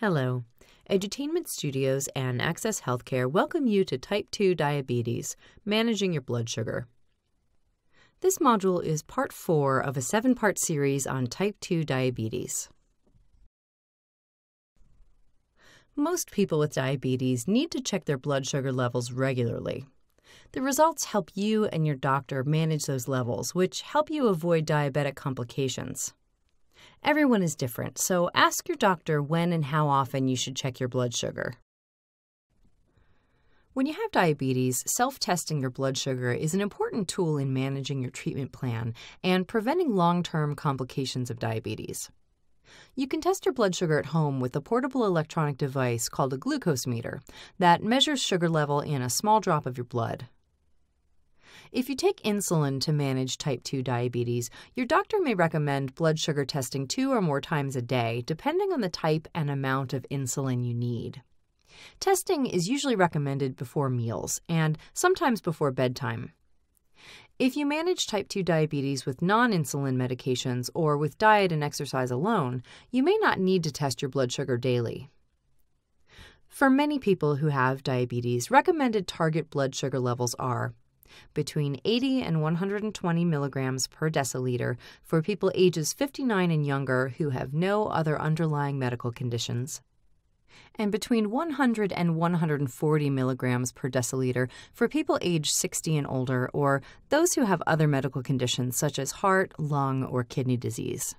Hello. Edutainment Studios and Access Healthcare welcome you to Type 2 Diabetes Managing Your Blood Sugar. This module is part 4 of a seven part series on type 2 diabetes. Most people with diabetes need to check their blood sugar levels regularly. The results help you and your doctor manage those levels, which help you avoid diabetic complications. Everyone is different, so ask your doctor when and how often you should check your blood sugar. When you have diabetes, self testing your blood sugar is an important tool in managing your treatment plan and preventing long term complications of diabetes. You can test your blood sugar at home with a portable electronic device called a glucose meter that measures sugar level in a small drop of your blood. If you take insulin to manage type 2 diabetes, your doctor may recommend blood sugar testing two or more times a day, depending on the type and amount of insulin you need. Testing is usually recommended before meals and sometimes before bedtime. If you manage type 2 diabetes with non insulin medications or with diet and exercise alone, you may not need to test your blood sugar daily. For many people who have diabetes, recommended target blood sugar levels are between 80 and 120 milligrams per deciliter for people ages 59 and younger who have no other underlying medical conditions and between 100 and 140 milligrams per deciliter for people age 60 and older or those who have other medical conditions such as heart, lung, or kidney disease.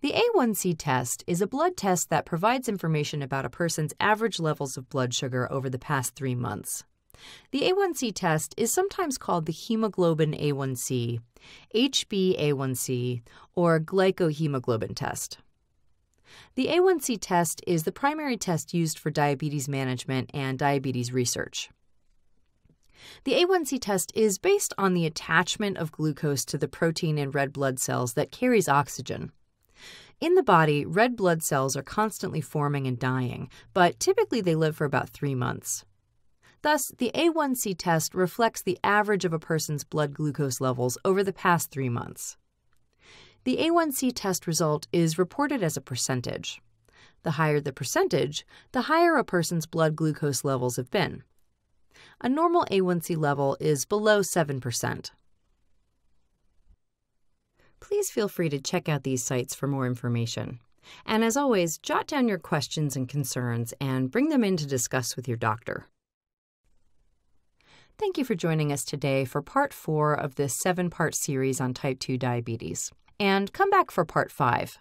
The A1C test is a blood test that provides information about a person's average levels of blood sugar over the past three months. The A1C test is sometimes called the hemoglobin A1C, HbA1C, or glycohemoglobin test. The A1C test is the primary test used for diabetes management and diabetes research. The A1C test is based on the attachment of glucose to the protein in red blood cells that carries oxygen. In the body, red blood cells are constantly forming and dying, but typically they live for about three months. Thus, the A1C test reflects the average of a person's blood glucose levels over the past three months. The A1C test result is reported as a percentage. The higher the percentage, the higher a person's blood glucose levels have been. A normal A1C level is below 7%. Please feel free to check out these sites for more information. And as always, jot down your questions and concerns and bring them in to discuss with your doctor. Thank you for joining us today for part four of this seven part series on type 2 diabetes. And come back for part five.